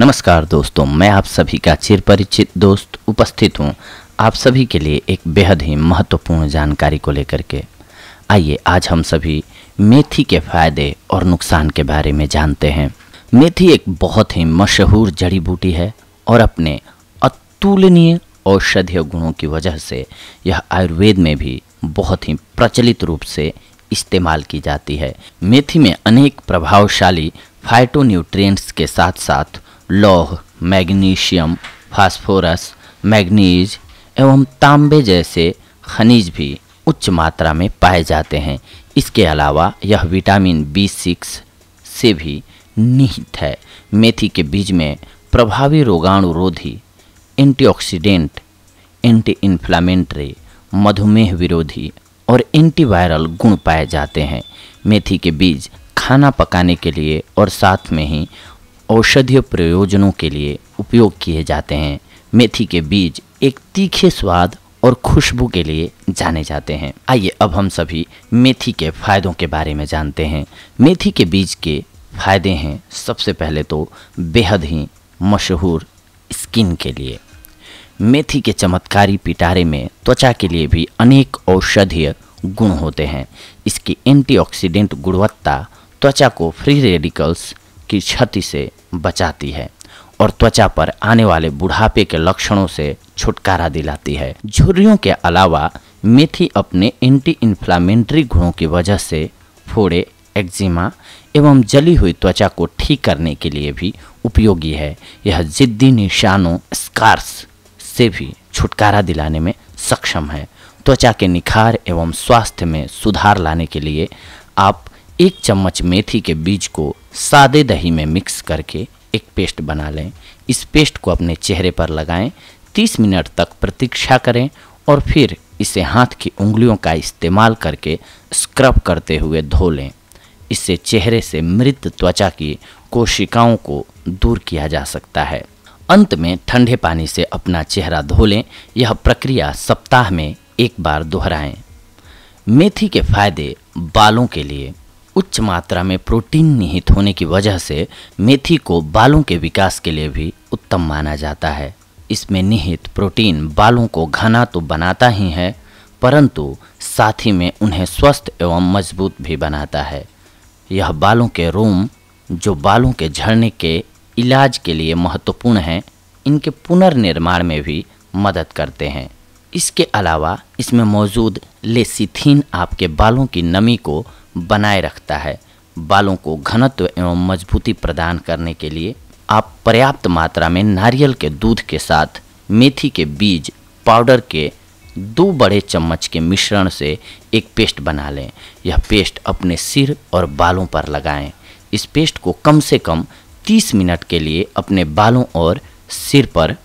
नमस्कार दोस्तों मैं आप सभी का चिर परिचित दोस्त उपस्थित हूँ आप सभी के लिए एक बेहद ही महत्वपूर्ण जानकारी को लेकर के आइए आज हम सभी मेथी के फायदे और नुकसान के बारे में जानते हैं मेथी एक बहुत ही मशहूर जड़ी बूटी है और अपने अतुलनीय औषधीय गुणों की वजह से यह आयुर्वेद में भी बहुत ही प्रचलित रूप से इस्तेमाल की जाती है मेथी में अनेक प्रभावशाली फाइटोन्यूट्रिएंट्स के साथ साथ लौह मैग्नीशियम फास्फोरस मैग्नीज एवं तांबे जैसे खनिज भी उच्च मात्रा में पाए जाते हैं इसके अलावा यह विटामिन बी सिक्स से भी निहित है मेथी के बीज में प्रभावी रोगाणुरोधी एंटीऑक्सीडेंट एंटी इन्फ्लामेंट्री मधुमेह विरोधी और एंटीवायरल गुण पाए जाते हैं मेथी के बीज खाना पकाने के लिए और साथ में ही औषधीय प्रयोजनों के लिए उपयोग किए जाते हैं मेथी के बीज एक तीखे स्वाद और खुशबू के लिए जाने जाते हैं आइए अब हम सभी मेथी के फायदों के बारे में जानते हैं मेथी के बीज के फायदे हैं सबसे पहले तो बेहद ही मशहूर स्किन के लिए मेथी के चमत्कारी पिटारे में त्वचा के लिए भी अनेक औषधीय गुण होते हैं इसकी एंटीऑक्सीडेंट गुणवत्ता त्वचा को फ्री रेडिकल्स की क्षति से बचाती है और त्वचा पर आने वाले बुढ़ापे के लक्षणों से छुटकारा दिलाती है झुर्रियों के अलावा मेथी अपने एंटी इन्फ्लामेंट्री गुणों की वजह से फोड़े एक्जिमा एवं जली हुई त्वचा को ठीक करने के लिए भी उपयोगी है यह जिद्दी निशानों स्कार्स से भी छुटकारा दिलाने में सक्षम है त्वचा के निखार एवं स्वास्थ्य में सुधार लाने के लिए आप एक चम्मच मेथी के बीज को सादे दही में मिक्स करके एक पेस्ट बना लें इस पेस्ट को अपने चेहरे पर लगाएं 30 मिनट तक प्रतीक्षा करें और फिर इसे हाथ की उंगलियों का इस्तेमाल करके स्क्रब करते हुए धो लें इससे चेहरे से मृत त्वचा की कोशिकाओं को दूर किया जा सकता है अंत में ठंडे पानी से अपना चेहरा धो लें यह प्रक्रिया सप्ताह में एक बार दोहराएं मेथी के फायदे बालों के लिए उच्च मात्रा में प्रोटीन निहित होने की वजह से मेथी को बालों के विकास के लिए भी उत्तम माना जाता है इसमें निहित प्रोटीन बालों को घना तो बनाता ही है परंतु साथ ही में उन्हें स्वस्थ एवं मजबूत भी बनाता है यह बालों के रोम जो बालों के झड़ने के इलाज के लिए महत्वपूर्ण हैं इनके पुनर्निर्माण में भी मदद करते हैं इसके अलावा इसमें मौजूद लेसिथीन आपके बालों की नमी को बनाए रखता है बालों को घनत्व एवं मजबूती प्रदान करने के लिए आप पर्याप्त मात्रा में नारियल के दूध के साथ मेथी के बीज पाउडर के दो बड़े चम्मच के मिश्रण से एक पेस्ट बना लें यह पेस्ट अपने सिर और बालों पर लगाएं। इस पेस्ट को कम से कम 30 मिनट के लिए अपने बालों और सिर पर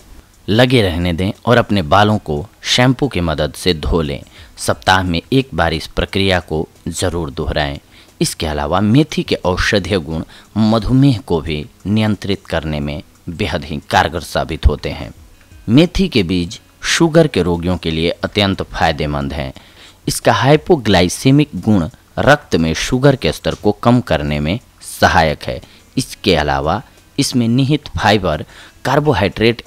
लगे रहने दें और अपने बालों को शैम्पू की मदद से धो लें सप्ताह में एक बार इस प्रक्रिया को ज़रूर दोहराएं इसके अलावा मेथी के औषधीय गुण मधुमेह को भी नियंत्रित करने में बेहद ही कारगर साबित होते हैं मेथी के बीज शुगर के रोगियों के लिए अत्यंत फायदेमंद हैं इसका हाइपोग्लाइसेमिक गुण रक्त में शुगर के स्तर को कम करने में सहायक है इसके अलावा इसमें निहित फाइबर कार्बोहाइड्रेट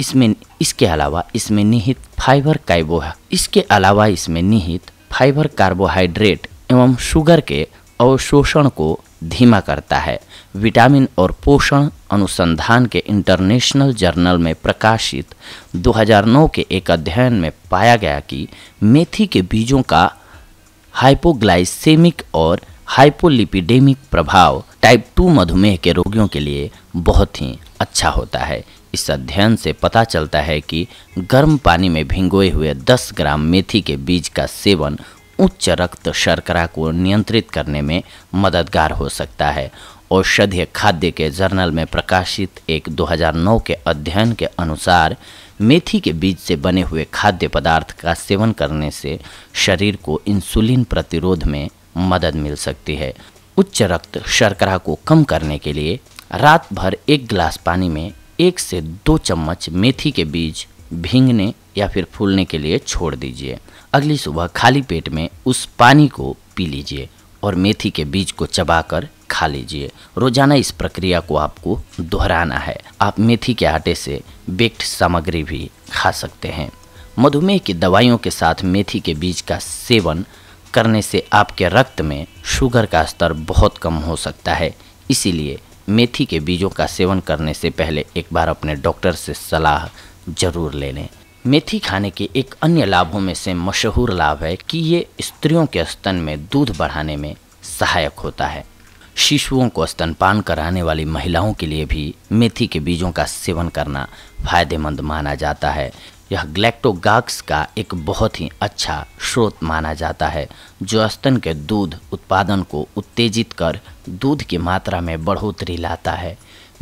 इसमें इसके अलावा इसमें निहित फाइबर काइबो इसके अलावा इसमें निहित फाइबर कार्बोहाइड्रेट एवं शुगर के अवशोषण को धीमा करता है विटामिन और पोषण अनुसंधान के इंटरनेशनल जर्नल में प्रकाशित 2009 के एक अध्ययन में पाया गया कि मेथी के बीजों का हाइपोग्लाइसेमिक और हाइपोलिपिडेमिक प्रभाव टाइप 2 मधुमेह के रोगियों के लिए बहुत ही अच्छा होता है इस अध्ययन से पता चलता है कि गर्म पानी में भिंगोए हुए 10 ग्राम मेथी के बीज का सेवन उच्च रक्त शर्करा को नियंत्रित करने में मददगार हो सकता है औषधीय खाद्य के जर्नल में प्रकाशित एक 2009 के अध्ययन के अनुसार मेथी के बीज से बने हुए खाद्य पदार्थ का सेवन करने से शरीर को इंसुलिन प्रतिरोध में मदद मिल सकती है उच्च रक्त शर्करा को कम करने के लिए रात भर एक गिलास पानी में एक से दो चम्मच मेथी के बीज भींगने या फिर फूलने के लिए छोड़ दीजिए अगली सुबह खाली पेट में उस पानी को पी लीजिए और मेथी के बीज को चबाकर खा लीजिए रोजाना इस प्रक्रिया को आपको दोहराना है आप मेथी के आटे से बेक्ड सामग्री भी खा सकते हैं मधुमेह की दवाइयों के साथ मेथी के बीज का सेवन करने से आपके रक्त में शुगर का स्तर बहुत कम हो सकता है इसीलिए मेथी के बीजों का सेवन करने से पहले एक बार अपने डॉक्टर से सलाह जरूर ले लें मेथी खाने के एक अन्य लाभों में से मशहूर लाभ है कि ये स्त्रियों के स्तन में दूध बढ़ाने में सहायक होता है शिशुओं को स्तनपान कराने वाली महिलाओं के लिए भी मेथी के बीजों का सेवन करना फायदेमंद माना जाता है यह ग्लैक्टोगाक्स का एक बहुत ही अच्छा स्रोत माना जाता है जो स्तन के दूध उत्पादन को उत्तेजित कर दूध की मात्रा में बढ़ोतरी लाता है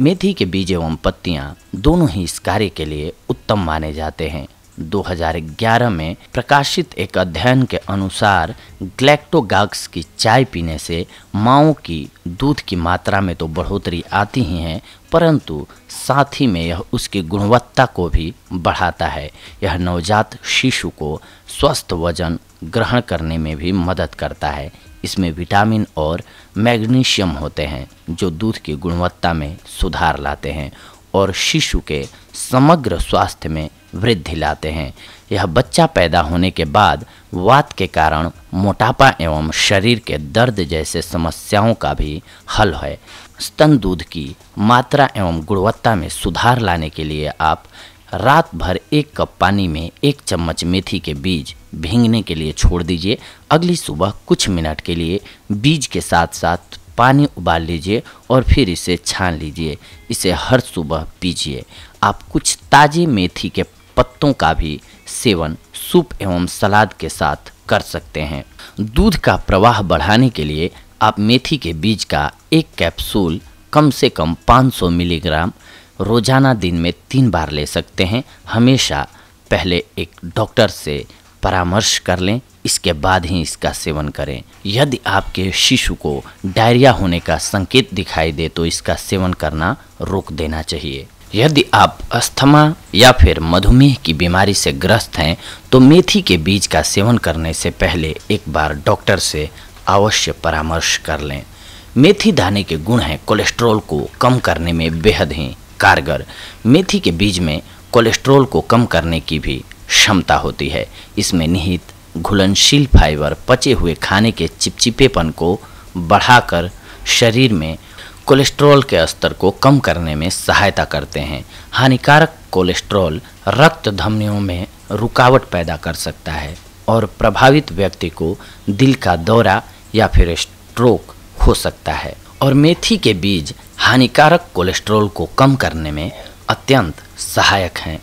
मेथी के बीज एवं पत्तियाँ दोनों ही इस कार्य के लिए उत्तम माने जाते हैं 2011 में प्रकाशित एक अध्ययन के अनुसार ग्लैक्टोगाक्स की चाय पीने से माओ की दूध की मात्रा में तो बढ़ोतरी आती ही है परंतु साथ ही में यह उसकी गुणवत्ता को भी बढ़ाता है यह नवजात शिशु को स्वस्थ वजन ग्रहण करने में भी मदद करता है इसमें विटामिन और मैग्नीशियम होते हैं जो दूध की गुणवत्ता में सुधार लाते हैं और शिशु के समग्र स्वास्थ्य में वृद्धि लाते हैं यह बच्चा पैदा होने के बाद वात के कारण मोटापा एवं शरीर के दर्द जैसे समस्याओं का भी हल है स्तन दूध की मात्रा एवं गुणवत्ता में सुधार लाने के लिए आप रात भर एक कप पानी में एक चम्मच मेथी के बीज भींगने के लिए छोड़ दीजिए अगली सुबह कुछ मिनट के लिए बीज के साथ साथ पानी उबाल लीजिए और फिर इसे छान लीजिए इसे हर सुबह पीजिए आप कुछ ताज़े मेथी के पत्तों का भी सेवन सूप एवं सलाद के साथ कर सकते हैं दूध का प्रवाह बढ़ाने के लिए आप मेथी के बीज का एक कैप्सूल कम से कम 500 मिलीग्राम रोजाना दिन में तीन बार ले सकते हैं हमेशा पहले एक डॉक्टर से परामर्श कर लें इसके बाद ही इसका सेवन करें यदि आपके शिशु को डायरिया होने का संकेत दिखाई दे तो इसका सेवन करना रोक देना चाहिए यदि आप अस्थमा या फिर मधुमेह की बीमारी से ग्रस्त हैं तो मेथी के बीज का सेवन करने से पहले एक बार डॉक्टर से अवश्य परामर्श कर लें मेथी दाने के गुण हैं कोलेस्ट्रॉल को कम करने में बेहद ही कारगर मेथी के बीज में कोलेस्ट्रॉल को कम करने की भी क्षमता होती है इसमें निहित घुलनशील फाइबर पचे हुए खाने के चिपचिपेपन को बढ़ाकर शरीर में कोलेस्ट्रॉल के स्तर को कम करने में सहायता करते हैं हानिकारक कोलेस्ट्रॉल रक्त धमनियों में रुकावट पैदा कर सकता है और प्रभावित व्यक्ति को दिल का दौरा या फिर स्ट्रोक हो सकता है और मेथी के बीज हानिकारक कोलेस्ट्रॉल को कम करने में अत्यंत सहायक हैं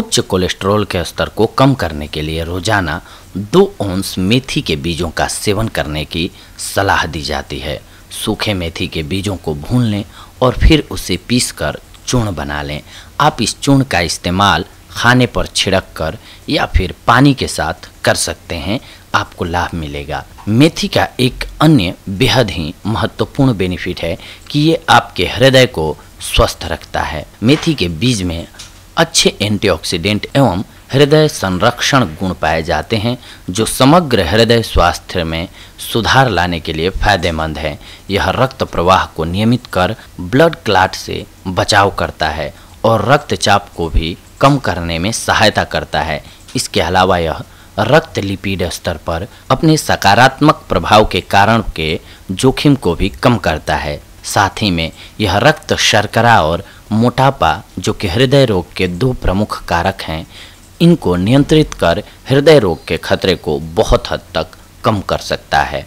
उच्च कोलेस्ट्रॉल के स्तर को कम करने के लिए रोजाना दो ओंस मेथी के बीजों का सेवन करने की सलाह दी जाती है सूखे मेथी के बीजों को भून लें और फिर उसे पीसकर चूर्ण बना लें आप इस चूर्ण का इस्तेमाल खाने पर छिड़क कर या फिर पानी के साथ कर सकते हैं आपको लाभ मिलेगा मेथी का एक अन्य बेहद ही महत्वपूर्ण बेनिफिट है कि ये आपके हृदय को स्वस्थ रखता है मेथी के बीज में अच्छे एंटीऑक्सीडेंट एवं हृदय संरक्षण गुण पाए जाते हैं जो समग्र हृदय स्वास्थ्य में सुधार लाने के लिए फायदेमंद है यह रक्त प्रवाह को नियमित कर ब्लड क्लाट से बचाव करता है और रक्तचाप को भी कम करने में सहायता करता है इसके अलावा यह रक्त लिपिड स्तर पर अपने सकारात्मक प्रभाव के कारण के जोखिम को भी कम करता है साथ ही में यह रक्त शर्करा और मोटापा जो कि हृदय रोग के दो प्रमुख कारक हैं इनको नियंत्रित कर हृदय रोग के खतरे को बहुत हद तक कम कर सकता है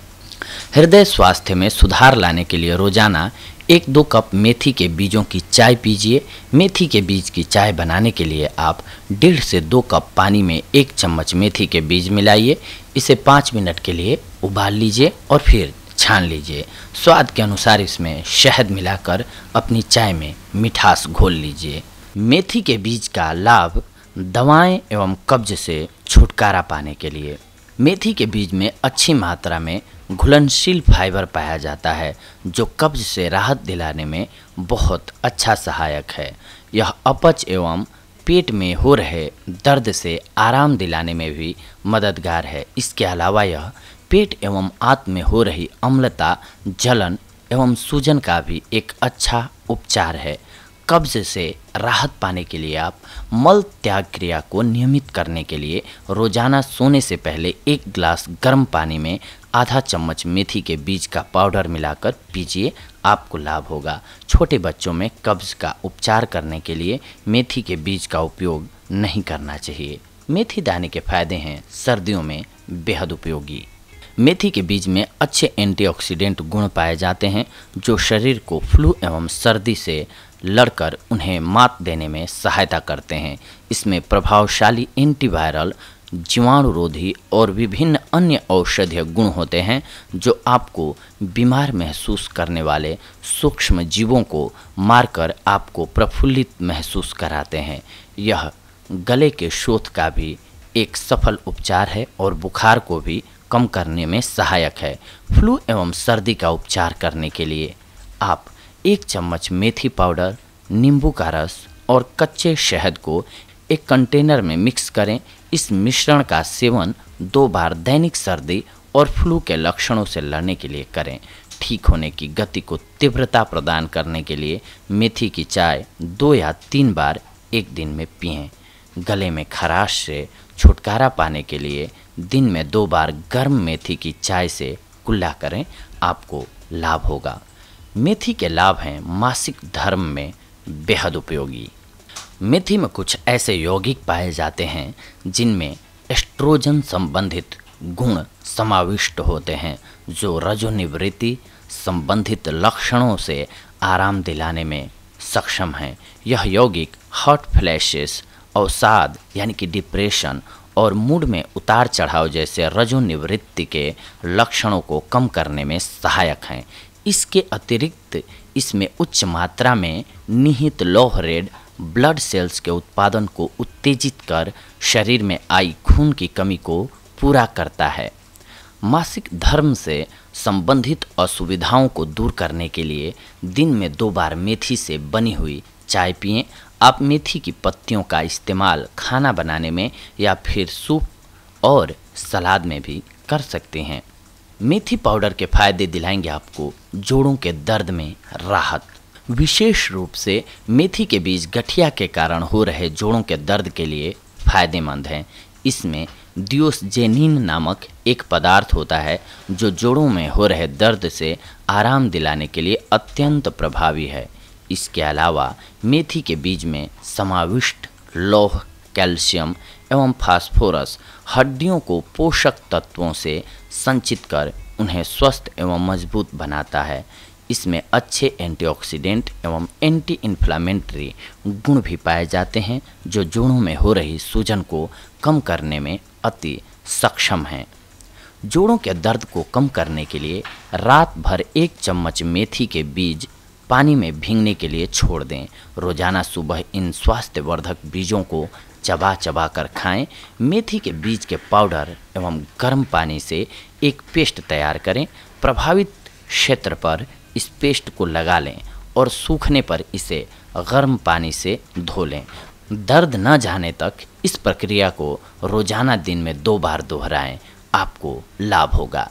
हृदय स्वास्थ्य में सुधार लाने के लिए रोजाना एक दो कप मेथी के बीजों की चाय पीजिए मेथी के बीज की चाय बनाने के लिए आप डेढ़ से दो कप पानी में एक चम्मच मेथी के बीज मिलाइए इसे पाँच मिनट के लिए उबाल लीजिए और फिर छान लीजिए स्वाद के अनुसार इसमें शहद मिलाकर अपनी चाय में मिठास घोल लीजिए मेथी के बीज का लाभ दवाएं एवं कब्ज से छुटकारा पाने के लिए मेथी के बीज में अच्छी मात्रा में घुलनशील फाइबर पाया जाता है जो कब्ज से राहत दिलाने में बहुत अच्छा सहायक है यह अपच एवं पेट में हो रहे दर्द से आराम दिलाने में भी मददगार है इसके अलावा यह पेट एवं आंत में हो रही अम्लता जलन एवं सूजन का भी एक अच्छा उपचार है कब्ज से राहत पाने के लिए आप मल त्याग क्रिया को नियमित करने के लिए रोजाना सोने से पहले एक गिलास गर्म पानी में आधा चम्मच मेथी के बीज का पाउडर मिलाकर पीजिए आपको लाभ होगा छोटे बच्चों में कब्ज का उपचार करने के लिए मेथी के बीज का उपयोग नहीं करना चाहिए मेथी दाने के फायदे हैं सर्दियों में बेहद उपयोगी मेथी के बीज में अच्छे एंटीऑक्सीडेंट गुण पाए जाते हैं जो शरीर को फ्लू एवं सर्दी से लड़कर उन्हें मात देने में सहायता करते हैं इसमें प्रभावशाली एंटीवायरल जीवाणुरोधी और विभिन्न अन्य औषधीय गुण होते हैं जो आपको बीमार महसूस करने वाले सूक्ष्म जीवों को मारकर आपको प्रफुल्लित महसूस कराते हैं यह गले के शोथ का भी एक सफल उपचार है और बुखार को भी कम करने में सहायक है फ्लू एवं सर्दी का उपचार करने के लिए आप एक चम्मच मेथी पाउडर नींबू का रस और कच्चे शहद को एक कंटेनर में मिक्स करें इस मिश्रण का सेवन दो बार दैनिक सर्दी और फ्लू के लक्षणों से लड़ने के लिए करें ठीक होने की गति को तीव्रता प्रदान करने के लिए मेथी की चाय दो या तीन बार एक दिन में पिएं गले में खराश से छुटकारा पाने के लिए दिन में दो बार गर्म मेथी की चाय से कुल्ला करें आपको लाभ होगा मेथी के लाभ हैं मासिक धर्म में बेहद उपयोगी मेथी में कुछ ऐसे यौगिक पाए जाते हैं जिनमें एस्ट्रोजन संबंधित गुण समाविष्ट होते हैं जो रजोनिवृत्ति संबंधित लक्षणों से आराम दिलाने में सक्षम हैं यह यौगिक हॉट फ्लैशेस अवसाद यानी कि डिप्रेशन और मूड में उतार चढ़ाव जैसे रजोनिवृत्ति के लक्षणों को कम करने में सहायक हैं इसके अतिरिक्त इसमें उच्च मात्रा में निहित लौह रेड ब्लड सेल्स के उत्पादन को उत्तेजित कर शरीर में आई खून की कमी को पूरा करता है मासिक धर्म से संबंधित असुविधाओं को दूर करने के लिए दिन में दो बार मेथी से बनी हुई चाय पिए आप मेथी की पत्तियों का इस्तेमाल खाना बनाने में या फिर सूप और सलाद में भी कर सकते हैं मेथी पाउडर के फायदे दिलाएंगे आपको जोड़ों के दर्द में राहत विशेष रूप से मेथी के बीज गठिया के कारण हो रहे जोड़ों के दर्द के लिए फायदेमंद हैं इसमें दियोसजेनिन नामक एक पदार्थ होता है जो जोड़ों में हो रहे दर्द से आराम दिलाने के लिए अत्यंत प्रभावी है इसके अलावा मेथी के बीज में समाविष्ट लौह कैल्शियम एवं फास्फोरस हड्डियों को पोषक तत्वों से संचित कर उन्हें स्वस्थ एवं मजबूत बनाता है इसमें अच्छे एंटीऑक्सीडेंट एवं एंटी इन्फ्लामेंट्री गुण भी पाए जाते हैं जो जोड़ों में हो रही सूजन को कम करने में अति सक्षम हैं जोड़ों के दर्द को कम करने के लिए रात भर एक चम्मच मेथी के बीज पानी में भींगने के लिए छोड़ दें रोजाना सुबह इन स्वास्थ्यवर्धक बीजों को चबा चबा कर खाएँ मेथी के बीज के पाउडर एवं गर्म पानी से एक पेस्ट तैयार करें प्रभावित क्षेत्र पर इस पेस्ट को लगा लें और सूखने पर इसे गर्म पानी से धो लें दर्द न जाने तक इस प्रक्रिया को रोजाना दिन में दो बार दोहराएं आपको लाभ होगा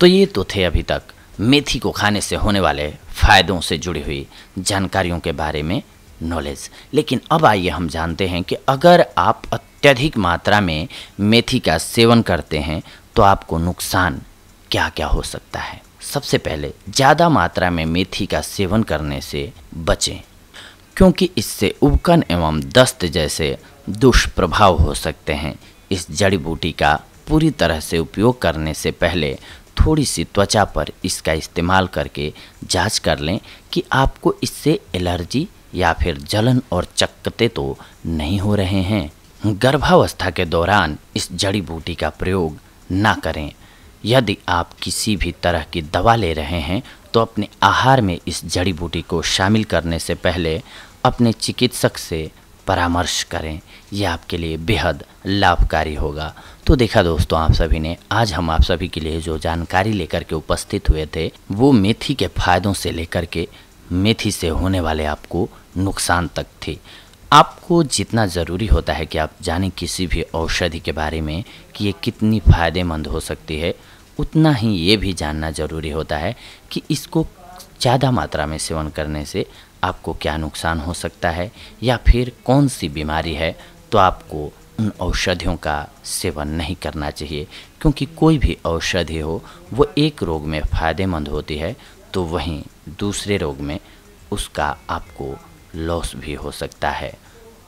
तो ये तो थे अभी तक मेथी को खाने से होने वाले फ़ायदों से जुड़ी हुई जानकारियों के बारे में नॉलेज लेकिन अब आइए हम जानते हैं कि अगर आप अत्यधिक मात्रा में मेथी का सेवन करते हैं तो आपको नुकसान क्या क्या हो सकता है सबसे पहले ज़्यादा मात्रा में मेथी का सेवन करने से बचें क्योंकि इससे उबकन एवं दस्त जैसे दुष्प्रभाव हो सकते हैं इस जड़ी बूटी का पूरी तरह से उपयोग करने से पहले थोड़ी सी त्वचा पर इसका इस्तेमाल करके जांच कर लें कि आपको इससे एलर्जी या फिर जलन और चक्कते तो नहीं हो रहे हैं गर्भावस्था के दौरान इस जड़ी बूटी का प्रयोग ना करें यदि आप किसी भी तरह की दवा ले रहे हैं तो अपने आहार में इस जड़ी बूटी को शामिल करने से पहले अपने चिकित्सक से परामर्श करें यह आपके लिए बेहद लाभकारी होगा तो देखा दोस्तों आप सभी ने आज हम आप सभी के लिए जो जानकारी लेकर के उपस्थित हुए थे वो मेथी के फायदों से लेकर के मेथी से होने वाले आपको नुकसान तक थी आपको जितना ज़रूरी होता है कि आप जाने किसी भी औषधि के बारे में कि ये कितनी फ़ायदेमंद हो सकती है उतना ही ये भी जानना ज़रूरी होता है कि इसको ज़्यादा मात्रा में सेवन करने से आपको क्या नुकसान हो सकता है या फिर कौन सी बीमारी है तो आपको उन औषधियों का सेवन नहीं करना चाहिए क्योंकि कोई भी औषधि हो वो एक रोग में फ़ायदेमंद होती है तो वहीं दूसरे रोग में उसका आपको लॉस भी हो सकता है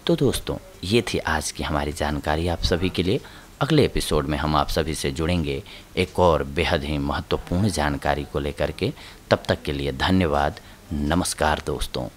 तो दोस्तों ये थी आज की हमारी जानकारी आप सभी के लिए अगले एपिसोड में हम आप सभी से जुड़ेंगे एक और बेहद ही महत्वपूर्ण जानकारी को लेकर के तब तक के लिए धन्यवाद नमस्कार दोस्तों